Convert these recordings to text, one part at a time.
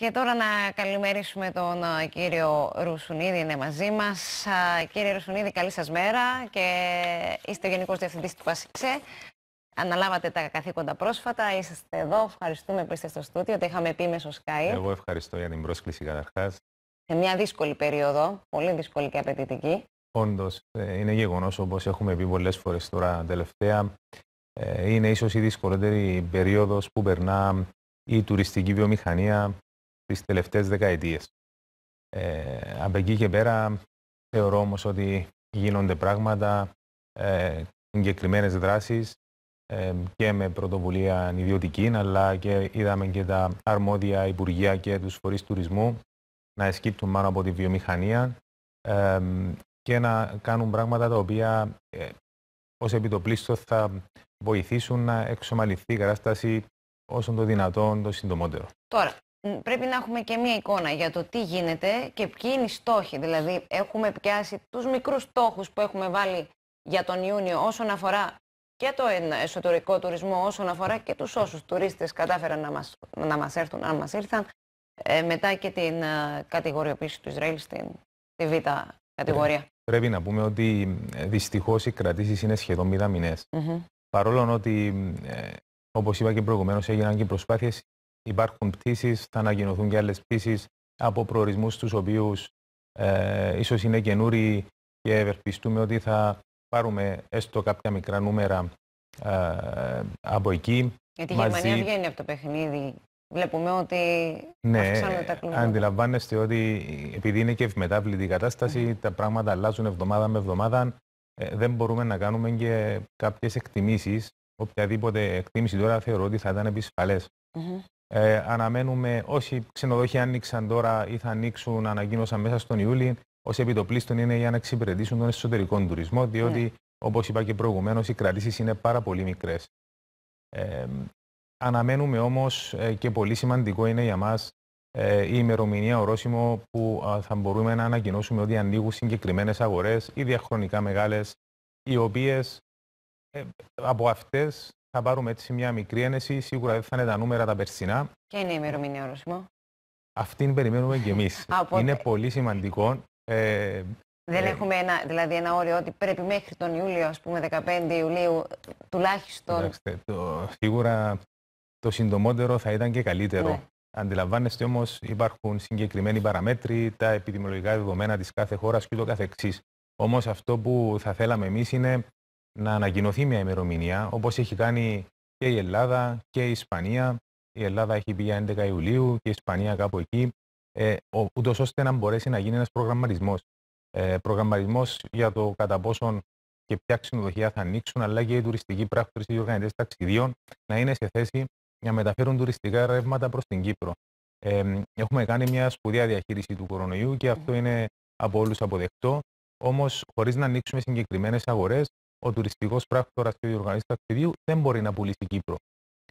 Και τώρα να καλημερίσουμε τον ε, κύριο Ρουσουνίδη, είναι μαζί μας. Ε, κύριε Ρουσουνίδη, καλή σας μέρα και είστε ο Γενικός Διευθυντής του ΠΑΣΙΞΕ. Αναλάβατε τα καθήκοντα πρόσφατα, είστε εδώ, ευχαριστούμε που είστε στο στούτιο, το είχαμε πει μέσω Skype. Εγώ ευχαριστώ για την πρόσκληση καταρχάς. Σε μια δύσκολη περίοδο, πολύ δύσκολη και απαιτητική. Όντως, ε, είναι γεγονός όπως έχουμε πει πολλές φορές τώρα τελευταία. Είναι ίσως η δυσκολότερη περίοδος που περνά η τουριστική βιομηχανία τις τελευταίες δεκαετίες. Ε, από εκεί και πέρα θεωρώ όμως ότι γίνονται πράγματα, ε, συγκεκριμένες δράσεις ε, και με πρωτοβουλία ιδιωτική, αλλά και είδαμε και τα αρμόδια υπουργεία και τους φορείς τουρισμού να εσκύπτουν πάνω από τη βιομηχανία ε, και να κάνουν πράγματα τα οποία ε, ως επιτοπλίστω θα βοηθήσουν να εξομαλυθεί η κατάσταση όσο το δυνατόν το συντομότερο. Τώρα, Mm. πρέπει να έχουμε και μία εικόνα για το τι γίνεται και ποιοι είναι οι στόχοι. Δηλαδή, έχουμε πιάσει τους μικρούς στόχους που έχουμε βάλει για τον Ιούνιο όσον αφορά και το εσωτερικό τουρισμό, όσον αφορά και τους όσους τουρίστες κατάφεραν να μας, έρθουν, αν μας ήρθαν, ε, μετά και την ε, κατηγοριοποίηση του Ισραήλ στην τη β' κατηγορία. Πρέπει να πούμε ότι ε, δυστυχώς οι κρατήσεις είναι σχεδόν μηδαμινές. Mm Παρόλο ότι ε, όπως είπα και προηγουμένως έγιναν και προσπάθειες υπάρχουν πτήσεις, θα ανακοινωθούν και άλλες πτήσεις από προορισμούς του οποίους ε, ίσως είναι καινούριοι και ευελπιστούμε ότι θα πάρουμε έστω κάποια μικρά νούμερα ε, από εκεί. Γιατί η μαζί... Γερμανία βγαίνει από το παιχνίδι. Βλέπουμε ότι ναι, τα Αντιλαμβάνεστε ότι επειδή είναι και ευμετάβλητη η κατάσταση, ναι. τα πράγματα αλλάζουν εβδομάδα με εβδομάδα. Ε, δεν μπορούμε να κάνουμε και κάποιες εκτιμήσεις. Οποιαδήποτε εκτίμηση τώρα θεωρώ ότι θα ήταν ε, αναμένουμε όσοι ξενοδοχεία άνοιξαν τώρα ή θα ανοίξουν, ανακοίνωσαν μέσα στον Ιούλιο, όσοι επιτοπλίστων είναι για να εξυπηρετήσουν τον εσωτερικό τουρισμό, διότι, ναι. όπως όπω είπα και προηγουμένως, οι κρατήσεις είναι πάρα πολύ μικρές. Ε, αναμένουμε όμως ε, και πολύ σημαντικό είναι για μας ε, η ημερομηνία ορόσημο που θα μπορούμε να ανακοινώσουμε ότι ανοίγουν συγκεκριμένες αγορές ή διαχρονικά μεγάλες, οι οποίες ε, από αυτές θα πάρουμε έτσι μια μικρή ένεση. Σίγουρα δεν θα είναι τα νούμερα τα περσινά. Και είναι η ημερομηνία ορισμό. Αυτήν περιμένουμε κι εμείς. είναι πολύ σημαντικό. Ε, δεν ε, έχουμε ένα, δηλαδή ένα όριο ότι πρέπει μέχρι τον Ιούλιο, ας πούμε 15 Ιουλίου, τουλάχιστον... Εντάξτε, σίγουρα το συντομότερο θα ήταν και καλύτερο. Ναι. Αντιλαμβάνεστε όμως υπάρχουν συγκεκριμένοι παραμέτροι, τα επιδημιολογικά δεδομένα της κάθε χώρας και το καθεξής. Όμως αυτό που θα θέλαμε εμείς είναι να ανακοινωθεί μια ημερομηνία, όπως έχει κάνει και η Ελλάδα και η Ισπανία. Η Ελλάδα έχει πει για 11 Ιουλίου και η Ισπανία κάπου εκεί, ε, ούτως ώστε να μπορέσει να γίνει ένας προγραμματισμός. Ε, προγραμματισμός για το κατά πόσον και ποια ξενοδοχεία θα ανοίξουν, αλλά και οι τουριστικοί πράκτορες ή οι οργανιστέ ταξιδίων να είναι σε θέση να μεταφέρουν τουριστικά ρεύματα προς την Κύπρο. Ε, έχουμε κάνει μια σπουδαία διαχείριση του κορονοϊού και αυτό είναι από όλους αποδεκτό. Όμως, χωρίς να ανοίξουμε συγκεκριμένες αγορές, ο τουριστικός πράκτορας και ο διοργανωτή ταξιδίου δεν μπορεί να πουλήσει Κύπρο.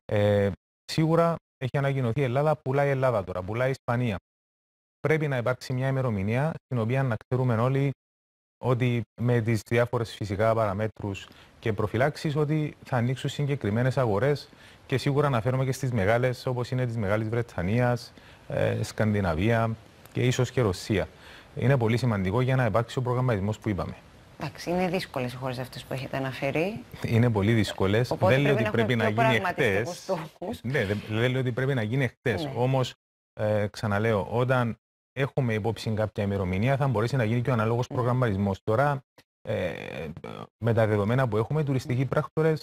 Ε, σίγουρα έχει ανακοινωθεί η Ελλάδα, πουλάει Ελλάδα τώρα, πουλάει Ισπανία. Πρέπει να υπάρξει μια ημερομηνία στην οποία να ξέρουμε όλοι ότι με τις διάφορες φυσικά παραμέτρους και προφυλάξεις ότι θα ανοίξουν συγκεκριμένες αγορές και σίγουρα φέρουμε και στις μεγάλες όπως είναι της Μεγάλης Βρετανίας, ε, Σκανδιναβία και ίσως και Ρωσία. Είναι πολύ σημαντικό για να υπάρξει ο προγραμματισμός που είπαμε. Εντάξει, είναι δύσκολες οι χώρες αυτές που έχετε αναφέρει. Είναι πολύ δύσκολες. Ναι, δεν λέω ότι πρέπει να, γίνει εχθέ. Ναι, δεν λέω ότι πρέπει να γίνει εχθές. Όμως, ε, ξαναλέω, όταν έχουμε υπόψη κάποια ημερομηνία, θα μπορέσει να γίνει και ο αναλόγο mm. Ναι. προγραμματισμός. Τώρα, ε, με τα δεδομένα που έχουμε, οι τουριστικοί ναι. πράκτορες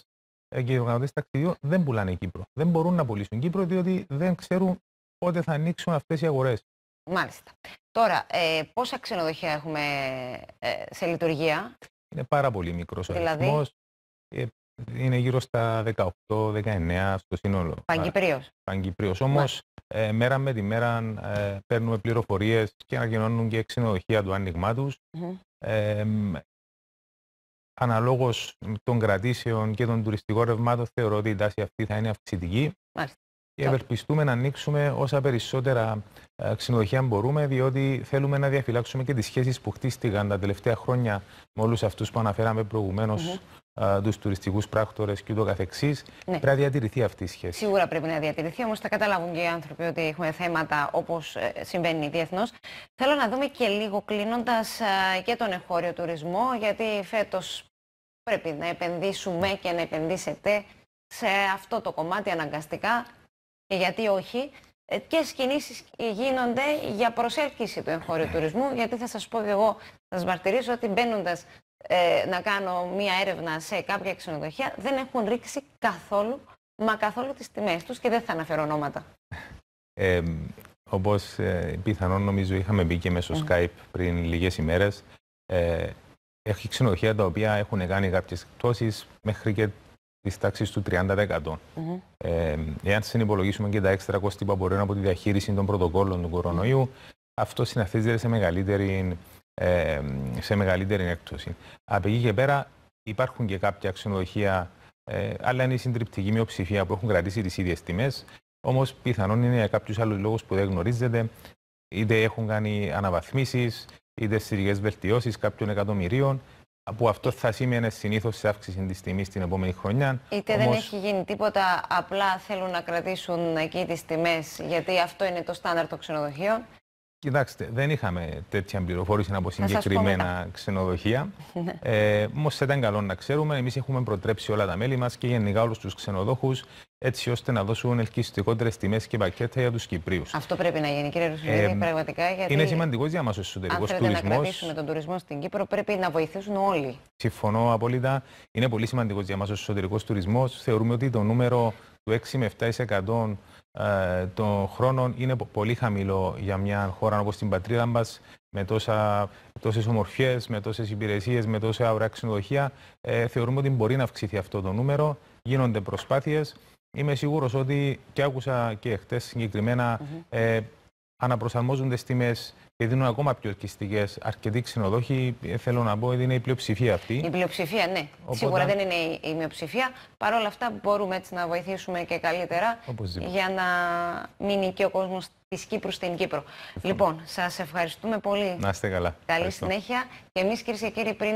ε, και οι οργανωτέ ταξιδιού δεν πουλάνε Κύπρο. Δεν μπορούν να πουλήσουν Κύπρο, διότι δεν ξέρουν πότε θα ανοίξουν αυτές οι αγορές. Μάλιστα. Τώρα, ε, πόσα ξενοδοχεία έχουμε ε, σε λειτουργία. Είναι πάρα πολύ μικρός ο δηλαδή... Ε, είναι γύρω στα 18-19 στο σύνολο. Παγκυπρίως. Παγκυπρίως. Όμως, ε, μέρα με τη μέρα ε, παίρνουμε πληροφορίες και ανακοινώνουν και ξενοδοχεία του άνοιγμά τους. mm Ε, αναλόγως των κρατήσεων και των τουριστικών ρευμάτων θεωρώ ότι η τάση αυτή θα είναι αυξητική. Μάλιστα. Ευελπιστούμε να ανοίξουμε όσα περισσότερα ε, ξενοδοχεία μπορούμε, διότι θέλουμε να διαφυλάξουμε και τις σχέσεις που χτίστηκαν τα τελευταία χρόνια με όλους αυτούς που αναφέραμε προηγουμένως, mm -hmm. Ε, τους τουριστικούς πράκτορες κ.ο.κ. Ναι. Πρέπει να διατηρηθεί αυτή η σχέση. Σίγουρα πρέπει να διατηρηθεί, όμως θα καταλάβουν και οι άνθρωποι ότι έχουμε θέματα όπως ε, συμβαίνει διεθνώς. Θέλω να δούμε και λίγο κλείνοντας και τον εγχώριο τουρισμό, γιατί φέτος πρέπει να επενδύσουμε και να επενδύσετε σε αυτό το κομμάτι αναγκαστικά και γιατί όχι, ποιε ε, κινήσεις γίνονται για προσέλκυση του εγχώριου τουρισμού. Γιατί θα σας πω και εγώ, θα σας μαρτυρήσω ότι μπαίνοντας ε, να κάνω μία έρευνα σε κάποια ξενοδοχεία, δεν έχουν ρίξει καθόλου, μα καθόλου τις τιμές τους και δεν θα αναφέρω ονόματα. Ε, Όπω πιθανόν νομίζω είχαμε μπει και μέσω mm. Skype πριν λίγες ημέρες. Ε, έχει ξενοδοχεία τα οποία έχουν κάνει κάποιες εκπτώσεις μέχρι και της τάξης του 30%. Ε, εάν συνυπολογίσουμε και τα έξτρα κόστη που απορρέουν από τη διαχείριση των πρωτοκόλων του κορονοϊού, αυτό συναθίζεται σε μεγαλύτερη, ε, σε μεγαλύτερη έκπτωση. Από εκεί και πέρα υπάρχουν και κάποια ξενοδοχεία, ε, αλλά είναι η συντριπτική μειοψηφία που έχουν κρατήσει τις ίδιες τιμές. Όμως πιθανόν είναι για κάποιους άλλους λόγους που δεν γνωρίζετε, είτε έχουν κάνει αναβαθμίσεις, είτε στι βελτιώσεις κάποιων εκατομμυρίων που αυτό θα σήμαινε συνήθως σε αύξηση της τιμής την επόμενη χρονιά. Είτε δεν έχει γίνει τίποτα, απλά θέλουν να κρατήσουν εκεί τις τιμές, γιατί αυτό είναι το στάνταρ των ξενοδοχείων. Κοιτάξτε, δεν είχαμε τέτοια πληροφόρηση από συγκεκριμένα ξενοδοχεία. Ναι. ε, Όμως δεν ήταν καλό να ξέρουμε. Εμείς έχουμε προτρέψει όλα τα μέλη μας και γενικά όλους τους ξενοδόχους έτσι ώστε να δώσουν ελκυστικότερες τιμές και πακέτα για τους Κυπρίους. Αυτό πρέπει να γίνει, κύριε Ρουσουλίδη, ε, πραγματικά. Γιατί είναι σημαντικός για μας ο εσωτερικός τουρισμό. Αν θέλετε να κρατήσουμε τον τουρισμό στην Κύπρο, πρέπει να βοηθήσουν όλοι. Συμφωνώ απόλυτα. Είναι πολύ σημαντικός για μας ο εσωτερικός τουρισμός. Θεωρούμε ότι το νούμερο του 6 με 7% ε, των χρόνων είναι πολύ χαμηλό για μια χώρα όπως την πατρίδα μας, με τόσες ομορφιές, με τόσες υπηρεσίες, με τόσα ωραία ξενοδοχεία. Ε, θεωρούμε ότι μπορεί να αυξηθεί αυτό το νούμερο. Γίνονται προσπάθειες είμαι σίγουρος ότι και άκουσα και χτες συγκεκριμένα mm -hmm. ε, αναπροσαρμόζονται τις και δίνουν ακόμα πιο ελκυστικές. Αρκετοί ξενοδόχοι, ε, θέλω να πω, ότι είναι η πλειοψηφία αυτή. Η πλειοψηφία, ναι. Σίγουρα δεν είναι η μειοψηφία. Παρ' όλα αυτά, μπορούμε έτσι να βοηθήσουμε και καλύτερα για να μείνει και ο κόσμος της Κύπρου στην Κύπρο. Λοιπόν, σας ευχαριστούμε πολύ. Να είστε καλά. Καλή συνέχεια. Και εμείς, κυρίες και κύριοι, πριν.